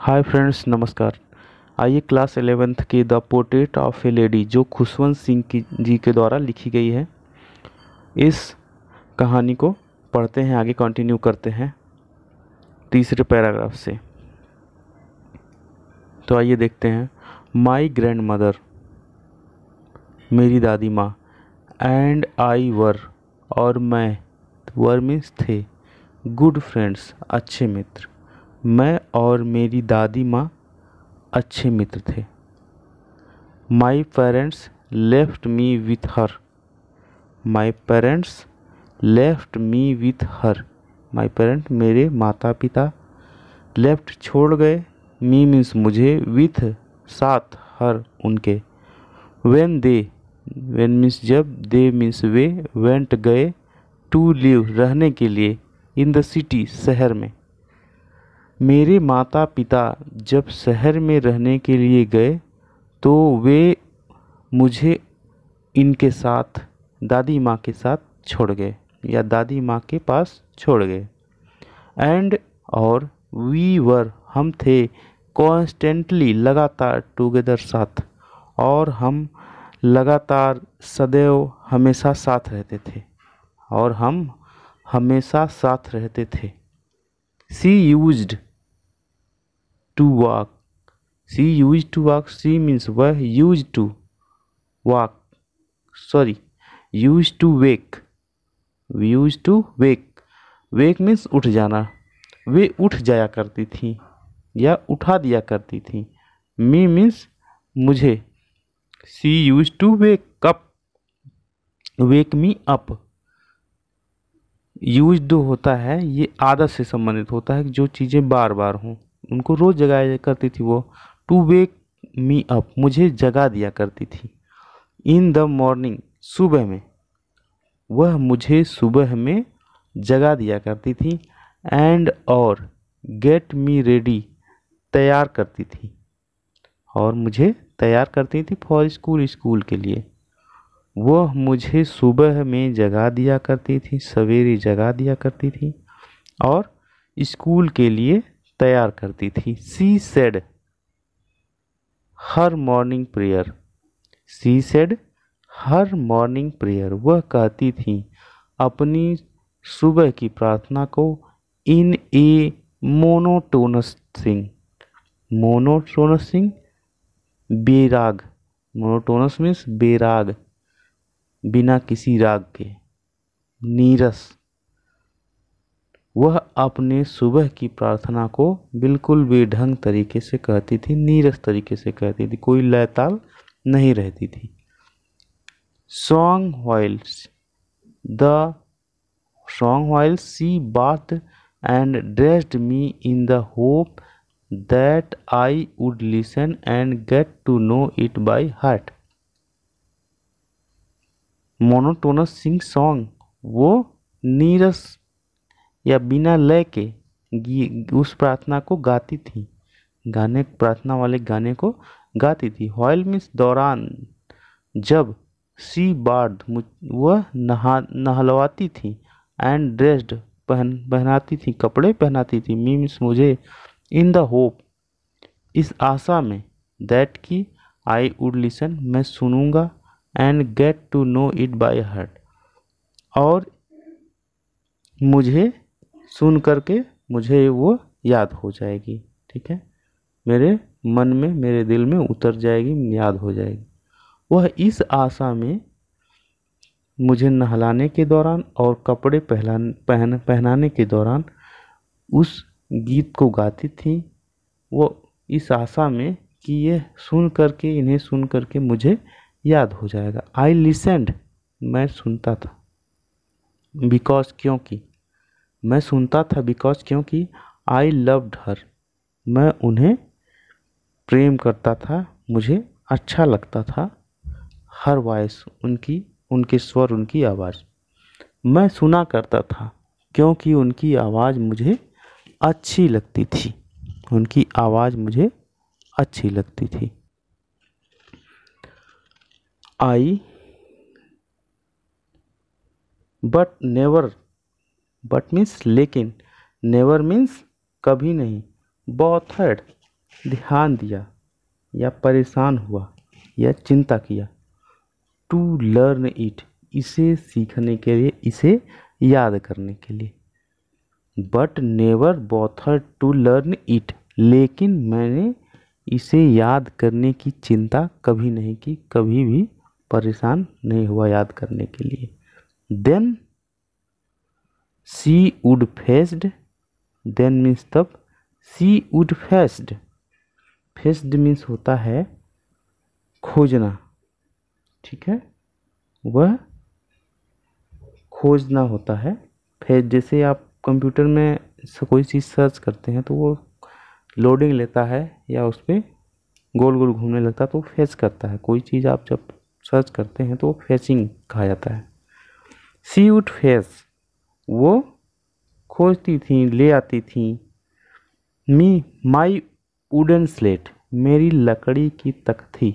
हाय friends नमस्कार आइए class eleventh की the portrait of a lady जो खुशवंत सिंह की जी के द्वारा लिखी गई है इस कहानी को पढ़ते हैं आगे कंटिन्यू करते हैं तीसरे पैराग्राफ से तो आइए देखते हैं माई ग्रैंड मदर मेरी दादी माँ एंड आई वर और मैं वर मीन्स थे गुड फ्रेंड्स अच्छे मित्र मैं और मेरी दादी माँ अच्छे मित्र थे my parents left me with her my parents left me with her my parent मेरे माता पिता लेफ्ट छोड़ गए मी मीन्स मुझे विथ साथ हर उनके वेन दे वेन मीन्स जब दे मीन्स वे वेंट गए टू लिव रहने के लिए इन द सिटी शहर में मेरे माता पिता जब शहर में रहने के लिए गए तो वे मुझे इनके साथ दादी माँ के साथ छोड़ गए या दादी माँ के पास छोड़ गए एंड और वी वर हम थे कॉन्स्टेंटली लगातार टुगेदर साथ और हम लगातार सदैव हमेशा साथ रहते थे और हम हमेशा साथ रहते थे she used to walk she use to walk she means वह use to walk sorry use to wake use to wake wake means उठ जाना वे उठ जाया करती थी या उठा दिया करती थी मी मीन्स मुझे she use to wake up wake me up use होता है ये आदत से संबंधित होता है जो चीज़ें बार बार हों उनको रोज़ जगाया करती थी वो टू वेक मी अप मुझे जगा दिया करती थी इन द मॉर्निंग सुबह में वह मुझे सुबह में जगा दिया करती थी एंड और गेट मी रेडी तैयार करती थी और मुझे तैयार करती थी फॉर स्कूल स्कूल के लिए वह मुझे सुबह में जगा दिया करती थी सवेरे जगा दिया करती थी और स्कूल के लिए तैयार करती थी she said her morning prayer she said her morning prayer वह कहती थी अपनी सुबह की प्रार्थना को in a monotonous sing monotonous sing बेराग मोनोटोनस मीन्स बेराग बिना किसी राग के नीरस वह अपने सुबह की प्रार्थना को बिल्कुल भी ढंग तरीके से कहती थी नीरस तरीके से कहती थी कोई लयताल नहीं रहती थी song while the song while she bath and dressed me in the hope that I would listen and get to know it by heart monotonous sing song वो नीरस या बिना लय के उस प्रार्थना को गाती थी गाने प्रार्थना वाले गाने को गाती थी हॉयल मीन्स दौरान जब सी बार्ड वह नहा नहलवाती थी एंड ड्रेस्ड पहन पहनाती थी कपड़े पहनाती थी मीम्स मुझे इन द होप इस आशा में दैट की आई वुड लिसन मैं सुनूंगा and get to know it by heart और मुझे सुन करके मुझे वो याद हो जाएगी ठीक है मेरे मन में मेरे दिल में उतर जाएगी याद हो जाएगी वह इस आशा में मुझे नहलाने के दौरान और कपड़े पहला पहन पहनाने के दौरान उस गीत को गाती थी वो इस आशा में कि ये सुन करके इन्हें सुन करके मुझे याद हो जाएगा आई लिसेंड मैं सुनता था बिकॉज क्योंकि मैं सुनता था बिकॉज क्योंकि आई लव्ड हर मैं उन्हें प्रेम करता था मुझे अच्छा लगता था हर वॉइस उनकी उनके स्वर उनकी आवाज़ मैं सुना करता था क्योंकि उनकी आवाज़ मुझे अच्छी लगती थी उनकी आवाज़ मुझे अच्छी लगती थी I but never but means लेकिन नेवर मीन्स कभी नहीं बॉथर्ड ध्यान दिया या परेशान हुआ या चिंता किया टू लर्न इट इसे सीखने के लिए इसे याद करने के लिए but never bother to learn it लेकिन मैंने इसे याद करने की चिंता कभी नहीं की कभी भी परेशान नहीं हुआ याद करने के लिए then she would faced then means तब she would faced faced means होता है खोजना ठीक है वह खोजना होता है फिर जैसे आप कंप्यूटर में कोई चीज़ सर्च करते हैं तो वो लोडिंग लेता है या उस पर गोल गोल घूमने लगता है तो फेस करता है कोई चीज़ आप जब सर्च करते हैं तो फेचिंग कहा जाता है सी उड फेस वो खोजती थी ले आती थी मी माई वुडन स्लेट मेरी लकड़ी की तख्ती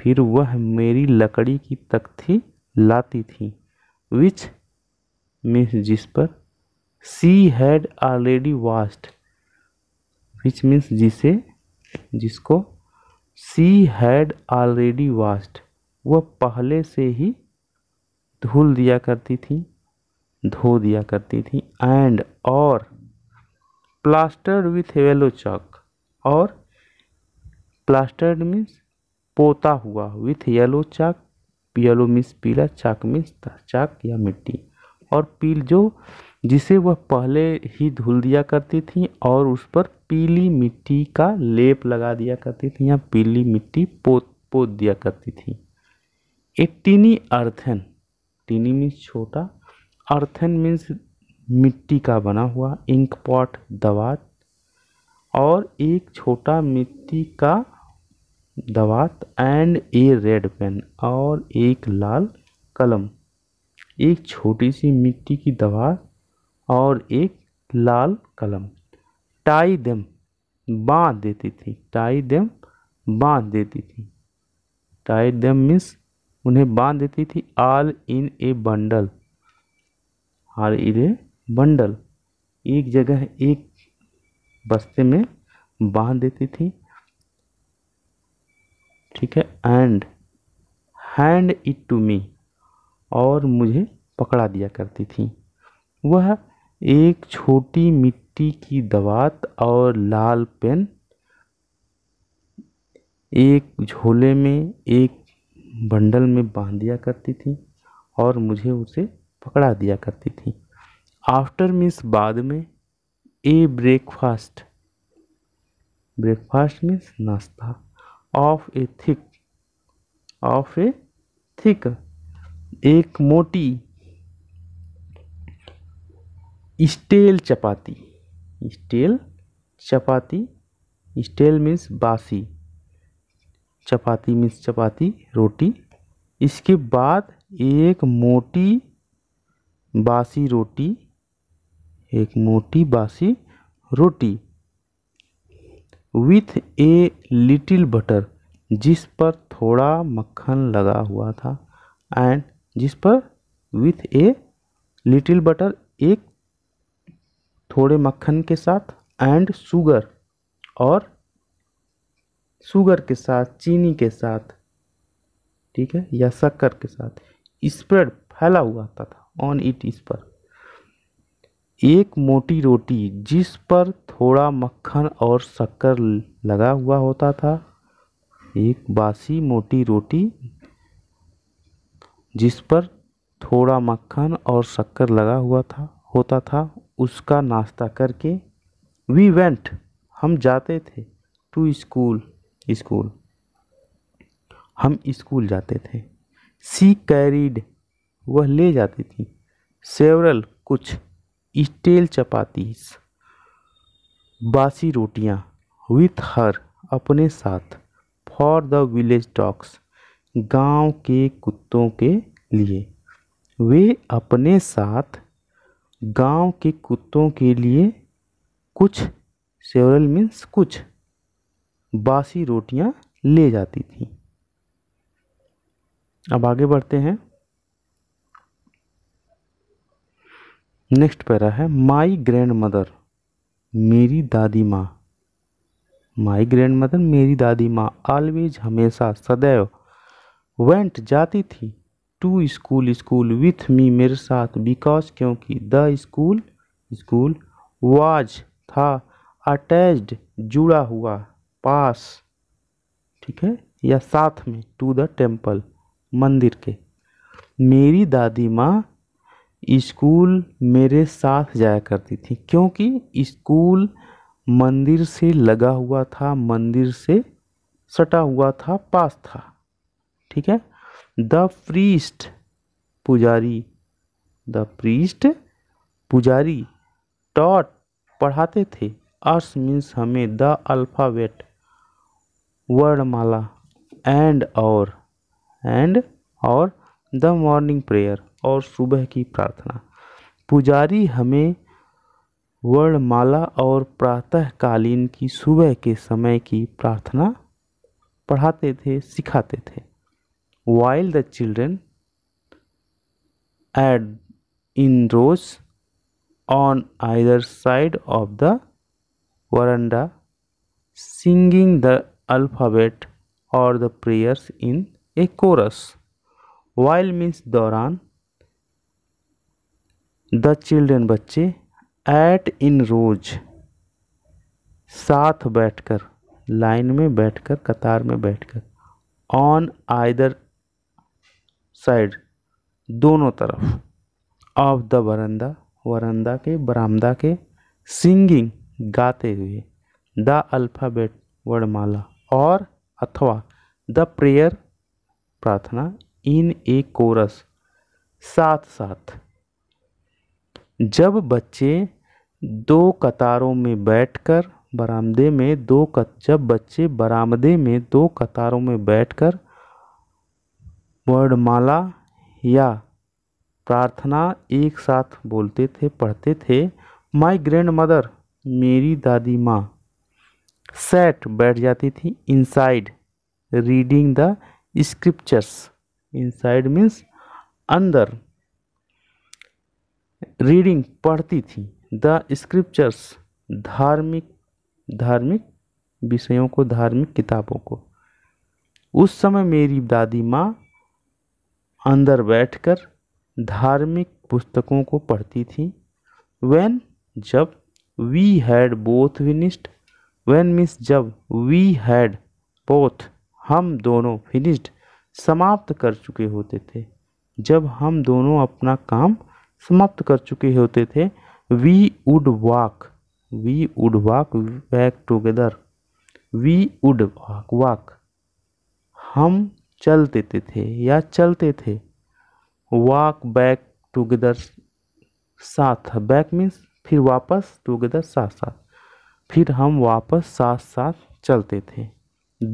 फिर वह मेरी लकड़ी की तख्ती लाती थी विच मीन्स जिस पर she had already washed which means जिसे जिसको सी हैड ऑलरेडी वास्ट वह पहले से ही धुल दिया करती थी धो दिया करती थी एंड और प्लास्टर्ड विथ येलो चॉक और प्लास्टर्ड मीन्स पोता हुआ with yellow chalk yellow means पीला चाक मीन्स चाक या मिट्टी और पील जो जिसे वह पहले ही धुल दिया करती थी और उस पर पीली मिट्टी का लेप लगा दिया करती थी या पीली मिट्टी पोत पोत दिया करती थी एक टीनी अर्थन टीनी मीन्स छोटा अर्थन मीन्स मिट्टी का बना हुआ इंक पॉट दवात और एक छोटा मिट्टी का दवात एंड ए रेड पेन और एक लाल कलम एक छोटी सी मिट्टी की दवात और एक लाल कलम टाई देम बांध देती थी टाई देम बांध देती थी टाई देम मीन्स उन्हें बांध देती थी आल इन ए बंडल और इरे बंडल एक जगह एक बस्ते में बांध देती थी ठीक है and hand it to me और मुझे पकड़ा दिया करती थी वह एक छोटी मिट्टी की दवात और लाल पेन एक झोले में एक बंडल में बांध दिया करती थी और मुझे उसे पकड़ा दिया करती थी आफ्टर मीन्स बाद में ए ब्रेकफास्ट ब्रेकफास्ट मीन्स नाश्ता of a thick of a thick एक मोटी stale chapati stale chapati stale means बासी चपाती मीन्स चपाती रोटी इसके बाद एक मोटी बासी रोटी एक मोटी बासी रोटी विथ ए लिटिल बटर जिस पर थोड़ा मक्खन लगा हुआ था एंड जिस पर विथ ए लिटिल बटर एक थोड़े मक्खन के साथ एंड शुगर और शुगर के साथ चीनी के साथ ठीक है या शक्कर के साथ स्प्रेड फैला हुआ आता था ऑन इट इस पर एक मोटी रोटी जिस पर थोड़ा मक्खन और शक्कर लगा हुआ होता था एक बासी मोटी रोटी जिस पर थोड़ा मक्खन और शक्कर लगा हुआ था होता था उसका नाश्ता करके वी वेंट हम जाते थे टू स्कूल स्कूल हम स्कूल जाते थे सी कैरीड वह ले जाती थी सेवरल कुछ स्टेल चपातीस बासी रोटियां विथ हर अपने साथ फॉर द विलेज डॉग्स गांव के कुत्तों के लिए वे अपने साथ गांव के कुत्तों के लिए कुछ सेवरल मीन्स कुछ बासी रोटियां ले जाती थी अब आगे बढ़ते हैं नेक्स्ट पैरा है माई ग्रैंड मदर मेरी दादी माँ माई ग्रैंड मदर मेरी दादी माँ ऑलवेज हमेशा सदैव वेंट जाती थी to school school with me मेरे साथ बिकॉज क्योंकि द स्कूल स्कूल वाज था अटैच्ड जुड़ा हुआ पास ठीक है या साथ में टू द टेम्पल मंदिर के मेरी दादी माँ स्कूल मेरे साथ जाया करती थी क्योंकि स्कूल मंदिर से लगा हुआ था मंदिर से सटा हुआ था पास था ठीक है द प्रीस्ट पुजारी द प्रीस्ट पुजारी टॉट पढ़ाते थे अर्स मीन्स हमें द अल्फ़ाबेट वर्णमाला एंड और एंड और द मॉर्निंग प्रेयर और सुबह की प्रार्थना पुजारी हमें वर्णमाला और प्रातःकालीन की सुबह के समय की प्रार्थना पढ़ाते थे सिखाते थे वाइल द चिल्ड्रेन एड in rows on either side of the veranda singing the alphabet और the prayers in a chorus while means दौरान द चिल्ड्रन बच्चे एट इन रोज साथ बैठकर लाइन में बैठकर कतार में बैठकर ऑन आइदर साइड दोनों तरफ ऑफ द वरंदा वरंदा के बरामदा के सिंगिंग गाते हुए द अल्फ़ाबेट वर्णमाला और अथवा द प्रेयर प्रार्थना इन ए कोरस साथ साथ जब बच्चे दो कतारों में बैठकर बरामदे में दो कत जब बच्चे बरामदे में दो कतारों में बैठकर वर्णमाला या प्रार्थना एक साथ बोलते थे पढ़ते थे माई ग्रैंड मदर मेरी दादी माँ सेट बैठ जाती थी inside reading the scriptures inside means अंदर रीडिंग पढ़ती थी द स्क्रिप्चर्स धार्मिक धार्मिक विषयों को धार्मिक किताबों को उस समय मेरी दादी माँ अंदर बैठकर धार्मिक पुस्तकों को पढ़ती थी वैन जब we had both finished when miss जब वी हैड बोथ हम दोनों फिनिश्ड समाप्त कर चुके होते थे जब हम दोनों अपना काम समाप्त कर चुके होते थे we would walk we would walk back together we would walk walk हम चल देते थे या चलते थे वॉक बैक टूगेदर साथ बैक मीन्स फिर वापस टूगेदर साथ साथ फिर हम वापस साथ साथ चलते थे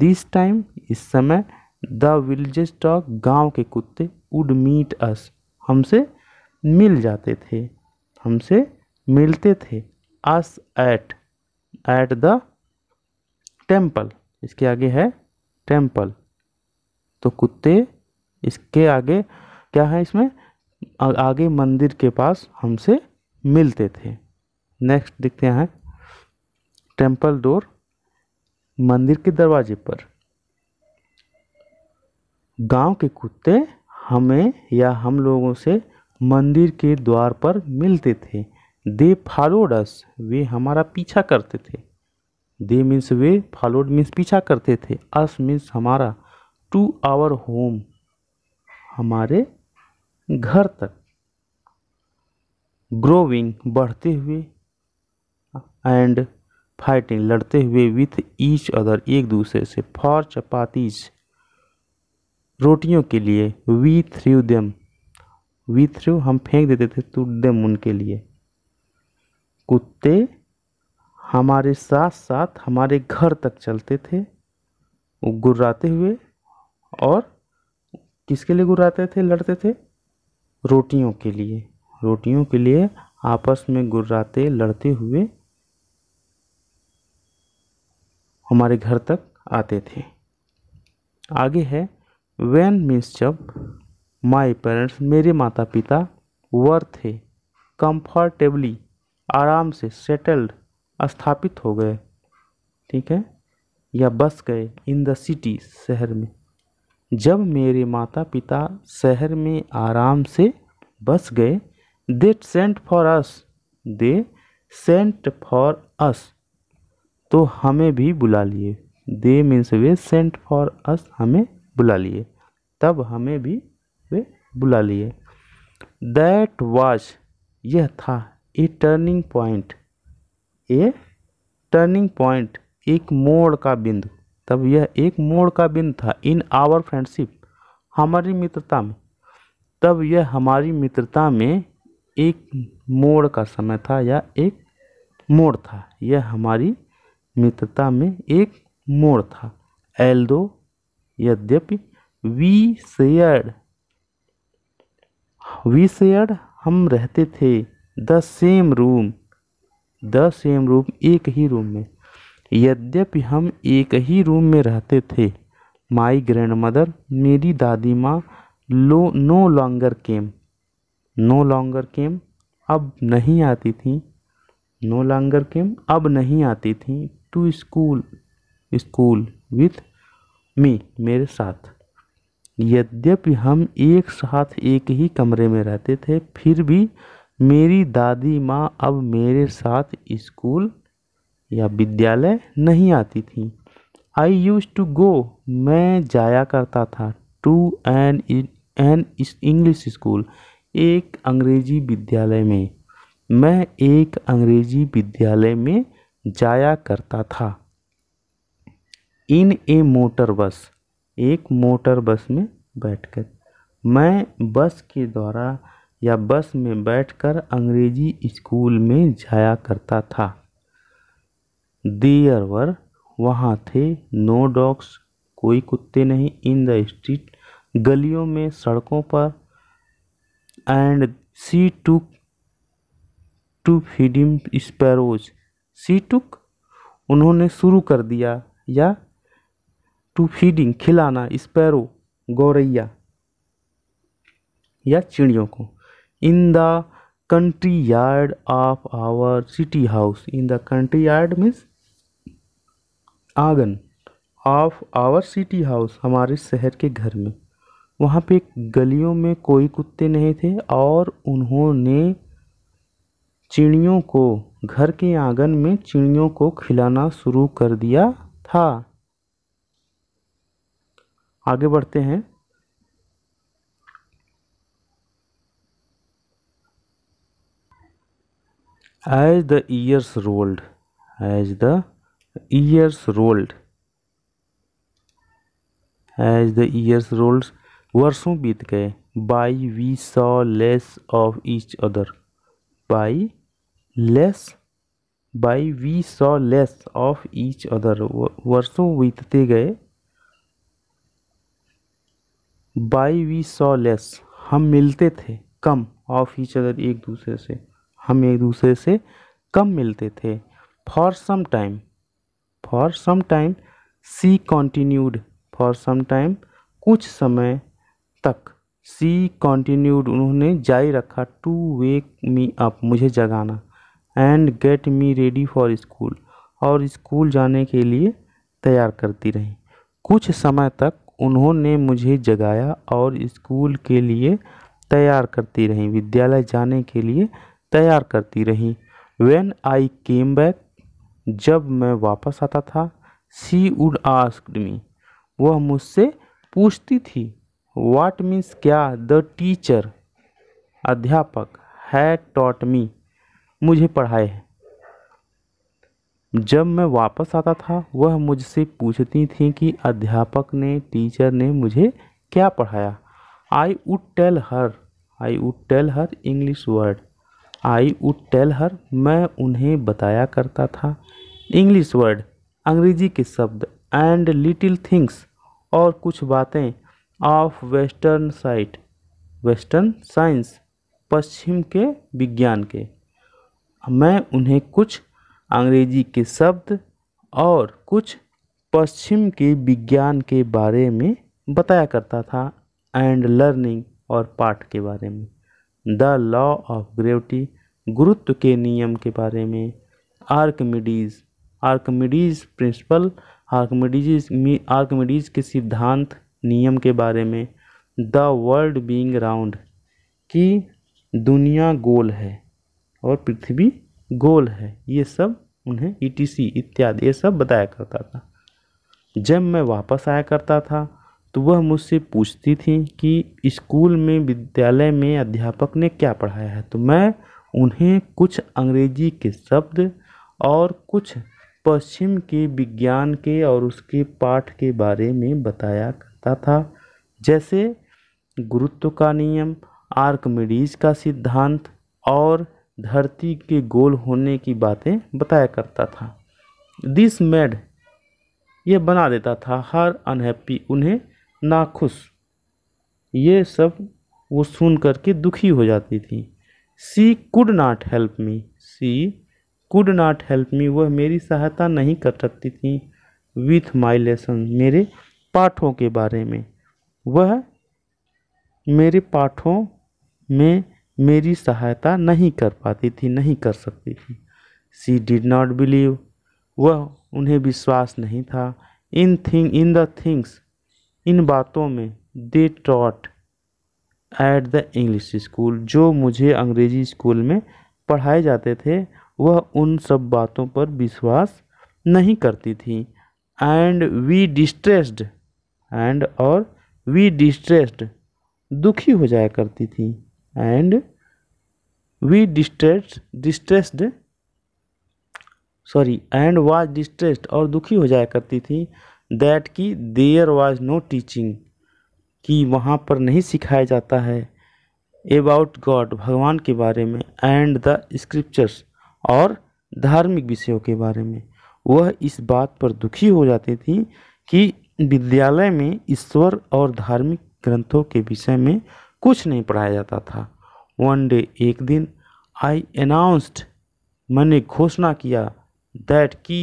दिस टाइम इस समय द विलेज डॉग गांव के कुत्ते वुड मीट अस हमसे मिल जाते थे हमसे मिलते थे us at at the temple इसके आगे है टेम्पल तो कुत्ते इसके आगे क्या है इसमें आगे मंदिर के पास हमसे मिलते थे नेक्स्ट देखते हैं टेम्पल डोर मंदिर के दरवाजे पर गांव के कुत्ते हमें या हम लोगों से मंदिर के द्वार पर मिलते थे दे फॉलोडस वे हमारा पीछा करते थे दे मीन्स वे फॉलोड मीन्स पीछा करते थे अस मीन्स हमारा टू आवर होम हमारे घर तक ग्रोविंग बढ़ते हुए एंड फाइटिंग लड़ते हुए विथ ईच अदर एक दूसरे से फॉर चपातीज रोटियों के लिए we threw them we threw हम फेंक देते थे मुन उनके लिए कुत्ते हमारे साथ साथ हमारे घर तक चलते थे गुर्राते हुए और किसके लिए गुर्राते थे लड़ते थे रोटियों के लिए रोटियों के लिए आपस में गुर्राते लड़ते हुए हमारे घर तक आते थे आगे है वैन मीन्स जब माई पेरेंट्स मेरे माता पिता वर थे कंफर्टेबली आराम से सेटल्ड स्थापित हो गए ठीक है या बस गए इन द सिटी शहर में जब मेरे माता पिता शहर में आराम से बस गए they sent for us they sent for us तो हमें भी बुला लिए दे मीन्स वे सेंट फॉर अस हमें बुला लिए तब हमें भी वे बुला लिए दैट वॉज यह था a turning point a turning point एक मोड़ का बिंदु तब यह एक मोड़ का बिंदु था इन आवर फ्रेंडशिप हमारी मित्रता में तब यह हमारी मित्रता में एक मोड़ का समय था या एक मोड़ था यह हमारी मित्रता में एक मोड़ था दो यद्यपि वी शेयर्ड वी शेयर हम रहते थे the same room the same room एक ही रूम में यद्यपि हम एक ही रूम में रहते थे माई ग्रैंड मदर मेरी दादी माँ लो no longer came no longer came अब नहीं आती थी नो लॉन्गर केम अब नहीं आती थी to school school with me मेरे साथ यद्यपि हम एक साथ एक ही कमरे में रहते थे फिर भी मेरी दादी माँ अब मेरे साथ स्कूल या विद्यालय नहीं आती थी आई यूज़ टू गो मैं जाया करता था to an an English school एक अंग्रेजी विद्यालय में मैं एक अंग्रेजी विद्यालय में जाया करता था इन ए मोटर बस एक मोटर बस में बैठकर मैं बस के द्वारा या बस में बैठकर अंग्रेजी स्कूल में जाया करता था देयर वर वहाँ थे नो डॉग्स कोई कुत्ते नहीं इन द स्ट्रीट गलियों में सड़कों पर and she took to feeding sparrows she took उन्होंने शुरू कर दिया या टू फीडिंग खिलाना स्पैरो गौरैया या चिड़ियों को in the courtyard of our city house in the courtyard means आंगन ऑफ आवर सिटी हाउस हमारे शहर के घर में वहाँ पे गलियों में कोई कुत्ते नहीं थे और उन्होंने चिड़ियों को घर के आंगन में चिड़ियों को खिलाना शुरू कर दिया था आगे बढ़ते हैं as the years rolled as the years rolled as the years rolled वर्षों बीत गए by we saw less of each other by less by we saw less of each other वर्षों बीतते गए बाई वी सॉ लेस हम मिलते थे कम of each other एक दूसरे से हम एक दूसरे से कम मिलते थे for some time for some time she continued for some time कुछ समय तक सी कॉन्टीन्यूड उन्होंने जारी रखा टू वेक मी अप मुझे जगाना and get me ready for school और स्कूल जाने के लिए तैयार करती रही कुछ समय तक उन्होंने मुझे जगाया और स्कूल के लिए तैयार करती रहीं विद्यालय जाने के लिए तैयार करती रहीं वेन आई केम बैक जब मैं वापस आता था सी वुड आस्क्ड मी वह मुझसे पूछती थी वाट मीन्स क्या द टीचर अध्यापक है टॉट मी मुझे पढ़ाए जब मैं वापस आता था वह मुझसे पूछती थी कि अध्यापक ने टीचर ने मुझे क्या पढ़ाया I would tell her I would tell her English word I would tell her मैं उन्हें बताया करता था इंग्लिश वर्ड अंग्रेजी के शब्द एंड लिटिल थिंग्स और कुछ बातें of western site western science पश्चिम के विज्ञान के मैं उन्हें कुछ अंग्रेजी के शब्द और कुछ पश्चिम के विज्ञान के बारे में बताया करता था एंड लर्निंग और पाठ के बारे में द लॉ ऑफ ग्रेविटी गुरुत्व के नियम के बारे में Archimedes Archimedes principle Archimedes Archimedes के सिद्धांत नियम के बारे में द वर्ल्ड बीइंग राउंड कि दुनिया गोल है और पृथ्वी गोल है ये सब उन्हें ई e इत्यादि ये सब बताया करता था जब मैं वापस आया करता था तो वह मुझसे पूछती थी कि स्कूल में विद्यालय में अध्यापक ने क्या पढ़ाया है तो मैं उन्हें कुछ अंग्रेजी के शब्द और कुछ पश्चिम के विज्ञान के और उसके पाठ के बारे में बताया करता था जैसे गुरुत्व का नियम आर्कमिडीज का सिद्धांत और धरती के गोल होने की बातें बताया करता था दिस मेड यह बना देता था हर अनहैप्पी उन्हें नाखुश ये सब वो सुन करके दुखी हो जाती थी she could not help me she could not help me वह मेरी सहायता नहीं कर सकती थी विथ माई लेसन मेरे पाठों के बारे में वह मेरे पाठों में मेरी सहायता नहीं कर पाती थी नहीं कर सकती थी सी डिड नॉट बिलीव वह उन्हें विश्वास नहीं था in thing in the things in बातों में they taught at the English school जो मुझे अंग्रेजी स्कूल में पढ़ाए जाते थे वह उन सब बातों पर विश्वास नहीं करती थी एंड वी डिस्ट्रेस्ड एंड और वी डिस्ट्रेस्ड दुखी हो जाया करती थी and we distressed distressed sorry and was distressed और दुखी हो जाया करती थी दैट कि देयर वाज नो टीचिंग कि वहाँ पर नहीं सिखाया जाता है अबाउट गॉड भगवान के बारे में एंड द स्क्रिप्चर्स और धार्मिक विषयों के बारे में वह इस बात पर दुखी हो जाती थी कि विद्यालय में ईश्वर और धार्मिक ग्रंथों के विषय में कुछ नहीं पढ़ाया जाता था वन डे एक दिन आई अनाउंस्ड मैंने घोषणा किया दैट कि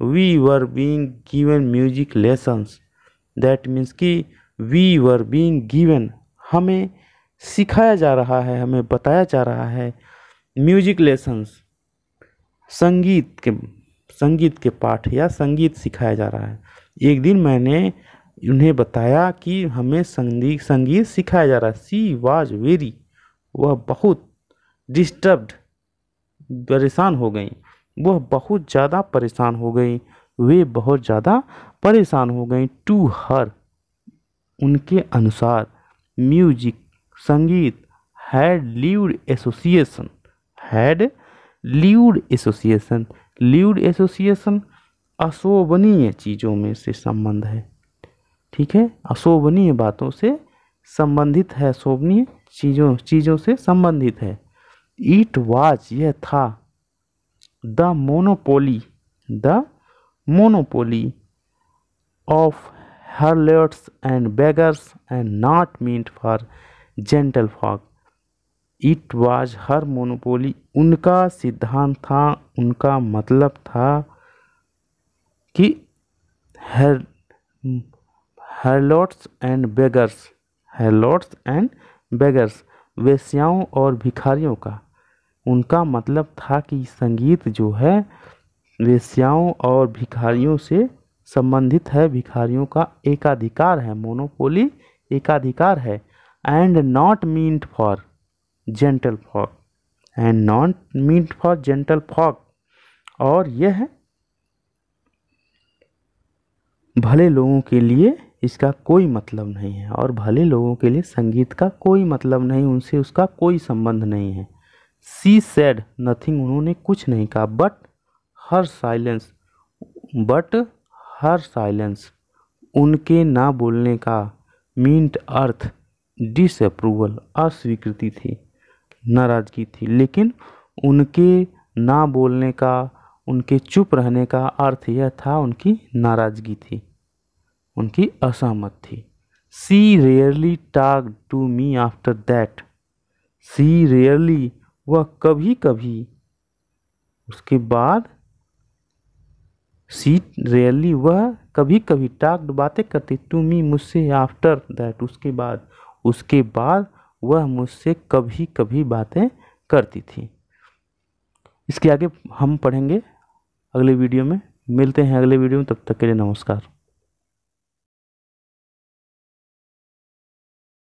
we were being given music lessons that means कि वी वर बीइंग गिवन हमें सिखाया जा रहा है हमें बताया जा रहा है म्यूजिक लेसन्स संगीत के संगीत के पाठ या संगीत सिखाया जा रहा है एक दिन मैंने उन्हें बताया कि हमें संगीत संगीत सिखाया जा रहा है सी वाज वेरी वह बहुत डिस्टर्ब्ड परेशान हो गई वह बहुत ज़्यादा परेशान हो गई वे बहुत ज़्यादा परेशान हो गई टू हर उनके अनुसार म्यूजिक संगीत had lewd association had lewd association lewd association अशोभनीय चीज़ों में से संबंध है ठीक है अशोभनीय बातों से संबंधित है अशोभनीय चीज़ों चीज़ों से संबंधित है ईट वाज यह था the monopoly the monopoly of harlots and beggars and not meet for gentle folk it was her monopoly उनका सिद्धांत था उनका मतलब था कि हर harlots and beggars harlots and beggars वेश्याओं और भिखारियों का उनका मतलब था कि संगीत जो है वेश्याओं और भिखारियों से संबंधित है भिखारियों का एकाधिकार है मोनोपोली एकाधिकार है and not meant for gentle folk and not meant for gentle folk और यह भले लोगों के लिए इसका कोई मतलब नहीं है और भले लोगों के लिए संगीत का कोई मतलब नहीं उनसे उसका कोई संबंध नहीं है सी सेड नथिंग उन्होंने कुछ नहीं कहा but her silence but her silence उनके ना बोलने का मीन्ट अर्थ डिसअप्रूवल अस्वीकृति थी नाराज़गी थी लेकिन उनके ना बोलने का उनके चुप रहने का अर्थ यह था उनकी नाराज़गी थी उनकी असहमत थी she rarely talk to me after that she rarely वह कभी कभी उसके बाद सी रेयरली वह कभी कभी टाक्ड बातें करती टू मी मुझसे आफ्टर दैट उसके बाद उसके बाद वह मुझसे कभी कभी बातें करती थी इसके आगे हम पढ़ेंगे अगले वीडियो में मिलते हैं अगले वीडियो में तब तक के लिए नमस्कार